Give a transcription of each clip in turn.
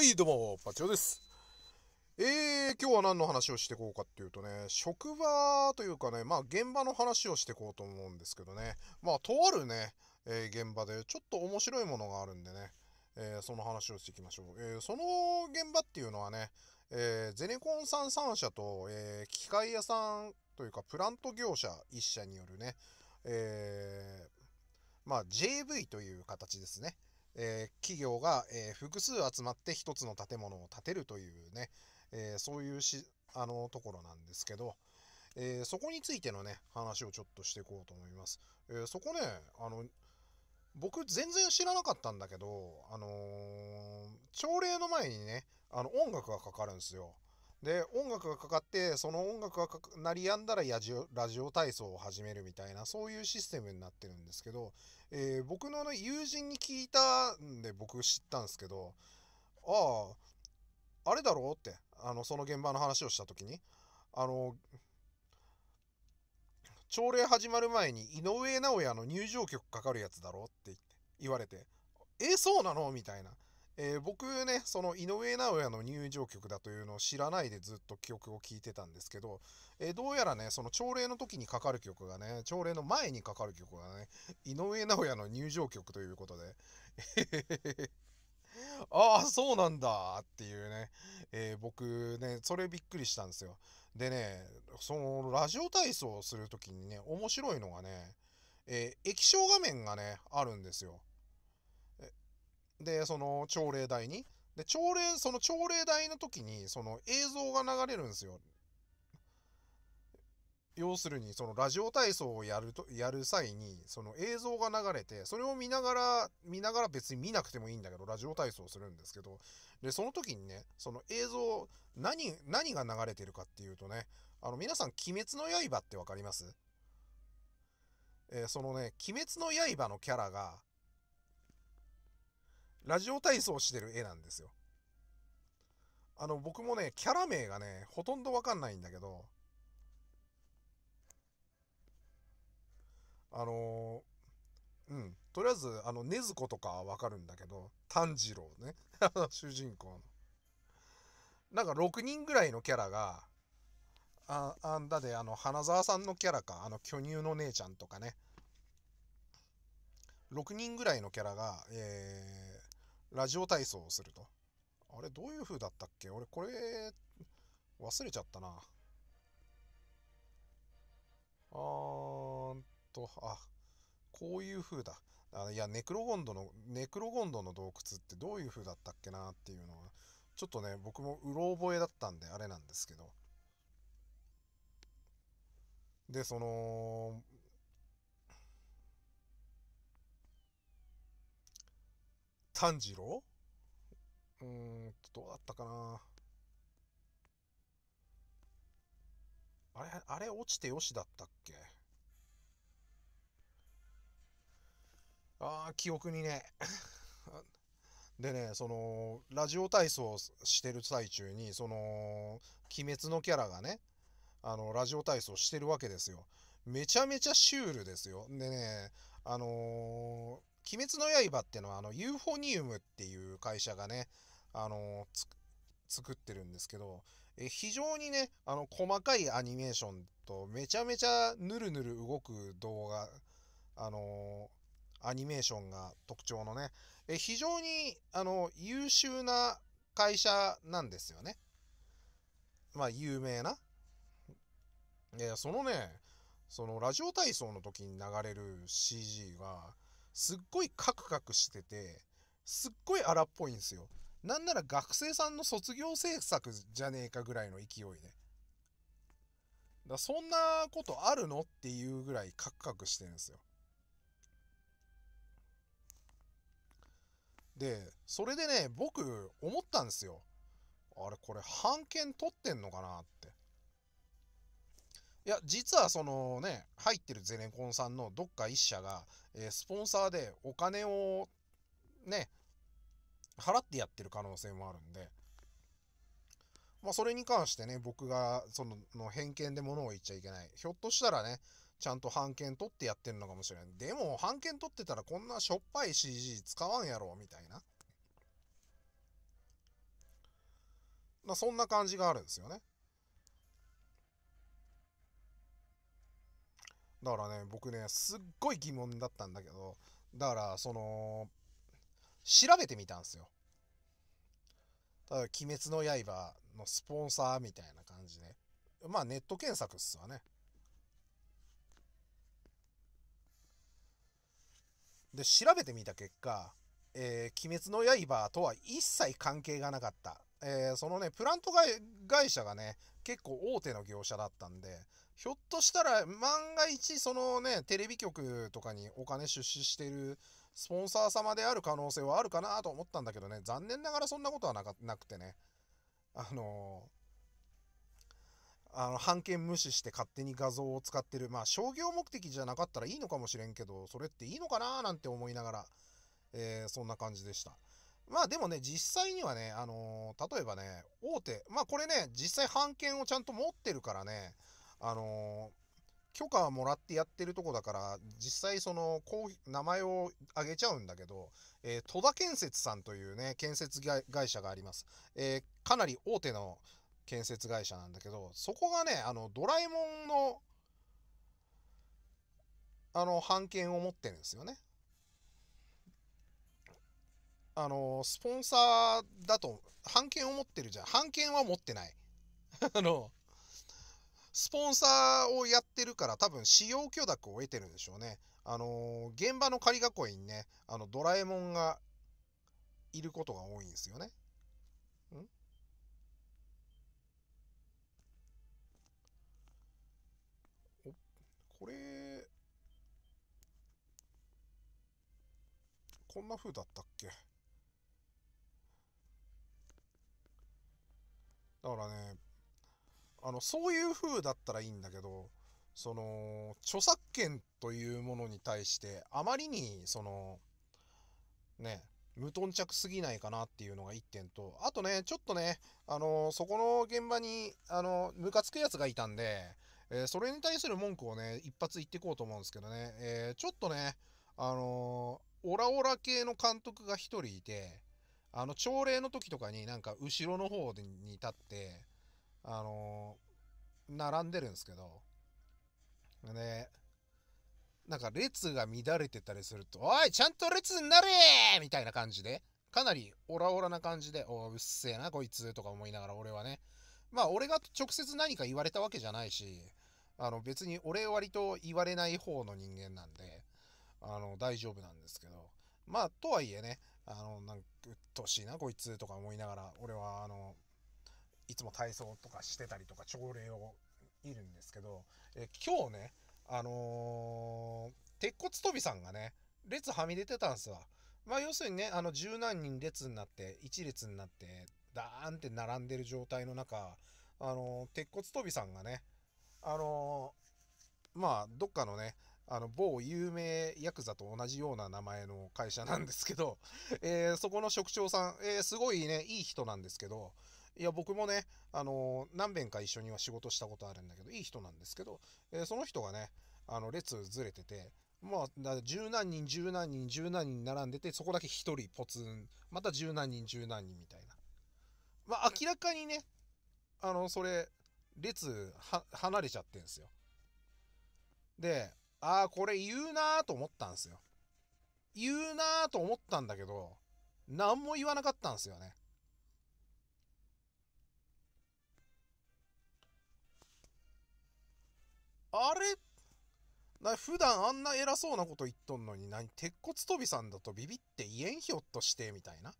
はい、どうも、パチオです。えー、今日は何の話をしてこうかっていうとね、職場というかね、まあ現場の話をしてこうと思うんですけどね、まあとあるね、えー、現場でちょっと面白いものがあるんでね、えー、その話をしていきましょう。えー、その現場っていうのはね、えゼネコンさん3社と、え機械屋さんというかプラント業者1社によるね、えまあ JV という形ですね。えー、企業が、えー、複数集まって一つの建物を建てるというね、えー、そういうし、あのところなんですけど、えそこについてのね、話をちょっとしていこうと思います。えそこね、あの、僕全然知らなかったんだけど、あの朝礼の前にね、あの音楽がかかるんですよ。で音楽がかかってその音楽が鳴りやんだらラジオラジオ体操を始めるみたいなそういうシステムになってるんですけど、えー、僕の、ね、友人に聞いたんで僕知ったんですけどあああれだろうってあのその現場の話をした時にあの朝礼始まる前に井上尚弥の入場曲かかるやつだろって言って言われてえー、そうなのみたいなえー、僕ね、その井上尚弥の入場曲だというのを知らないでずっと曲を聴いてたんですけど、えー、どうやらね、その朝礼の時にかかる曲がね、朝礼の前にかかる曲がね、井上尚弥の入場曲ということで、ああ、そうなんだっていうね、えー、僕ね、それびっくりしたんですよ。でね、そのラジオ体操をする時にね、面白いのがね、え液晶画面がね、あるんですよ。で、その朝礼台に。で、朝礼、その朝礼台の時に、その映像が流れるんですよ。要するに、そのラジオ体操をやると、やる際に、その映像が流れて、それを見ながら、見ながら別に見なくてもいいんだけど、ラジオ体操をするんですけど、で、その時にね、その映像、何、何が流れてるかっていうとね、あの、皆さん、鬼滅の刃ってわかりますえー、そのね、鬼滅の刃のキャラが、ラジオ体操してる絵なんですよ。あの、僕もね、キャラ名がね、ほとんどわかんないんだけど、あのー、うん、とりあえず、あの、ねずことかはわかるんだけど、炭治郎ね、主人公の。なんか6人ぐらいのキャラが、ああんだで、あの、花沢さんのキャラか、あの、巨乳の姉ちゃんとかね、6人ぐらいのキャラが、えー、ラジオ体操をすると。あれ、どういう風だったっけ俺、これ、忘れちゃったな。あーんと、あ、こういう風だ。あいや、ネクロゴンドの、ネクロゴンドの洞窟ってどういう風だったっけなっていうのは、ちょっとね、僕もうろ覚えだったんで、あれなんですけど。で、その、炭治郎うーんと、どうだったかなあれ、あれ落ちてよしだったっけああ、記憶にね。でね、その、ラジオ体操してる最中に、その、鬼滅のキャラがね、あの、ラジオ体操してるわけですよ。めちゃめちゃシュールですよ。でね、あの鬼滅の刃っていうのは、あの、ユーフォニウムっていう会社がね、あの、作ってるんですけど、え非常にね、あの、細かいアニメーションと、めちゃめちゃぬるぬる動く動画、あのアニメーションが特徴のね、え非常に、あの、優秀な会社なんですよね。まあ、有名な。えそのね、そのラジオ体操の時に流れる CG が、すっごいカクカクしてて、すっごい荒っぽいんですよ。なんなら学生さんの卒業制作じゃねえかぐらいの勢いで。だそんなことあるのっていうぐらいカクカクしてるんですよ。で、それでね、僕思ったんですよ。あれこれ版権取ってんのかなって。いや、実はそのね、入ってるゼネコンさんのどっか一社が、えー、スポンサーでお金をね、払ってやってる可能性もあるんで、まあ、それに関してね、僕がそのの偏見で物を言っちゃいけない。ひょっとしたらね、ちゃんと版権取ってやってるのかもしれない。でも、版権取ってたらこんなしょっぱい CG 使わんやろ、みたいな。まあ、そんな感じがあるんですよね。だからね、僕ね、すっごい疑問だったんだけど、だから、その、調べてみたんですよ。ただ、鬼滅の刃のスポンサーみたいな感じで。まあ、ネット検索っすわね。で、調べてみた結果、えー、鬼滅の刃とは一切関係がなかった。えー、そのね、プラント会社がね、結構大手の業者だったんで、ひょっとしたら、万が一、そのね、テレビ局とかにお金出資してるスポンサー様である可能性はあるかなと思ったんだけどね、残念ながらそんなことはなかなくてね、あのー、あの、判権無視して勝手に画像を使ってる、まあ、商業目的じゃなかったらいいのかもしれんけど、それっていいのかななんて思いながら、えー、そんな感じでした。まあでもね、実際にはね、あのー、例えばね、大手、まあこれね、実際判権をちゃんと持ってるからね、あの許可はもらってやってるとこだから、実際その、こう、名前を挙げちゃうんだけど、えー、戸田建設さんというね、建設会社があります。えー、かなり大手の建設会社なんだけど、そこがね、あの、ドラえもんの、あの、版権を持ってるんですよね。あの、スポンサーだと、版権を持ってるじゃん。版権は持ってない。あの、スポンサーをやってるから多分使用許諾を得てるんでしょうね。あのー、現場の仮囲いにね、あの、ドラえもんがいることが多いんですよね。んお、これ、こんな風だったっけだからね、あの、そういう風だったらいいんだけど、その、著作権というものに対して、あまりに、その、ね、無頓着すぎないかなっていうのが1点と、あとね、ちょっとね、あのそこの現場に、あのムカつくやつがいたんで、えー、それに対する文句をね、一発言ってこうと思うんですけどね、えー、ちょっとね、あのオラオラ系の監督が1人いて、あの、朝礼の時とかになんか後ろの方に立って、あのー、並んでるんですけど、ね、なんか列が乱れてたりすると、おい、ちゃんと列になれみたいな感じで、かなりオラオラな感じで、おうっせえな、こいつとか思いながら俺はね、まあ俺が直接何か言われたわけじゃないし、あの別に俺割と言われない方の人間なんで、あの大丈夫なんですけど、まあとはいえね、あの、なんか、うっとしいな、こいつとか思いながら、俺はあの、いつも体操とかしてたりとか朝礼をいるんですけど、え今日ね、あのー、鉄骨飛びさんがね、列はみ出てたんですわ。まあ要するにね、あの十何人列になって、1列になって、ダーンって並んでる状態の中、あのー、鉄骨飛びさんがね、あのー、まあどっかのね、あの某有名ヤクザと同じような名前の会社なんですけど、えー、そこの職長さん、えー、すごいね、いい人なんですけど、いや、僕もね、あの、何遍か一緒には仕事したことあるんだけど、いい人なんですけど、えー、その人がね、あの、列ずれてて、まあ、十何人、十何人、十何人並んでて、そこだけ一人ポツン、また十何人、十何人みたいな。まあ、明らかにね、あの、それ、列は、離れちゃってんすよ。で、ああ、これ言うなーと思ったんすよ。言うなーと思ったんだけど、何も言わなかったんすよね。あれな普段あんな偉そうなこと言っとんのに何鉄骨飛びさんだとビビって言えんひょっとしてみたいな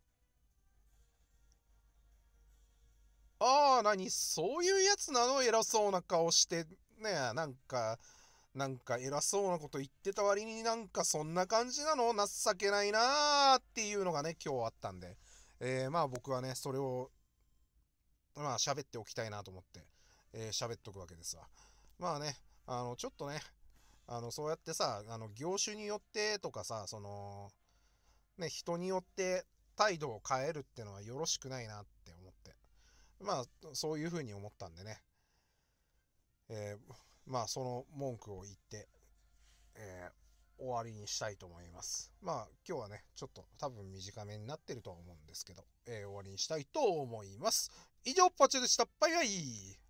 ああ何そういうやつなの偉そうな顔してねなんかなんか偉そうなこと言ってた割になんかそんな感じなの情けないなあっていうのがね今日あったんで、えー、まあ僕はねそれをまあ喋っておきたいなと思って、えー、喋っとくわけですわまあねあの、ちょっとね、あの、そうやってさ、あの、業種によってとかさ、その、ね、人によって態度を変えるってのはよろしくないなって思って。まあ、そういうふうに思ったんでね。えー、まあ、その文句を言って、えー、終わりにしたいと思います。まあ、今日はね、ちょっと多分短めになってるとは思うんですけど、えー、終わりにしたいと思います。以上、パチュでした。バイバイ